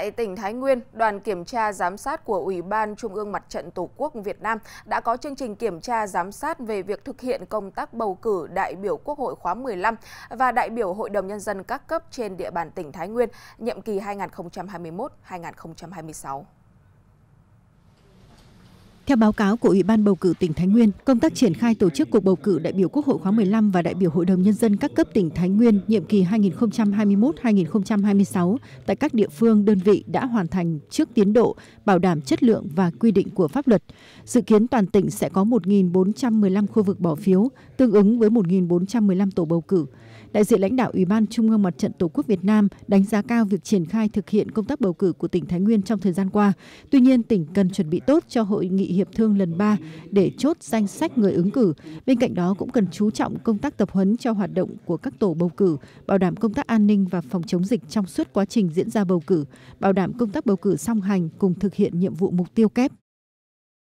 Tại tỉnh Thái Nguyên, đoàn kiểm tra giám sát của Ủy ban Trung ương Mặt trận Tổ quốc Việt Nam đã có chương trình kiểm tra giám sát về việc thực hiện công tác bầu cử đại biểu Quốc hội khóa 15 và đại biểu Hội đồng Nhân dân các cấp trên địa bàn tỉnh Thái Nguyên, nhiệm kỳ 2021-2026. Theo báo cáo của Ủy ban bầu cử tỉnh Thái Nguyên, công tác triển khai tổ chức cuộc bầu cử đại biểu Quốc hội khóa 15 và đại biểu Hội đồng nhân dân các cấp tỉnh Thái Nguyên nhiệm kỳ 2021-2026 tại các địa phương đơn vị đã hoàn thành trước tiến độ, bảo đảm chất lượng và quy định của pháp luật. Dự kiến toàn tỉnh sẽ có 1.415 khu vực bỏ phiếu, tương ứng với 1.415 tổ bầu cử đại diện lãnh đạo Ủy ban Trung ương Mặt trận Tổ quốc Việt Nam đánh giá cao việc triển khai thực hiện công tác bầu cử của tỉnh Thái Nguyên trong thời gian qua. Tuy nhiên, tỉnh cần chuẩn bị tốt cho hội nghị hiệp thương lần 3 để chốt danh sách người ứng cử. Bên cạnh đó cũng cần chú trọng công tác tập huấn cho hoạt động của các tổ bầu cử, bảo đảm công tác an ninh và phòng chống dịch trong suốt quá trình diễn ra bầu cử, bảo đảm công tác bầu cử song hành cùng thực hiện nhiệm vụ mục tiêu kép.